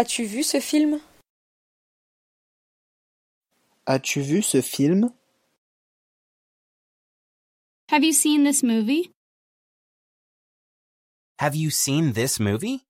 As-tu vu ce film? As-tu vu ce film? Have you seen this movie? Have you seen this movie?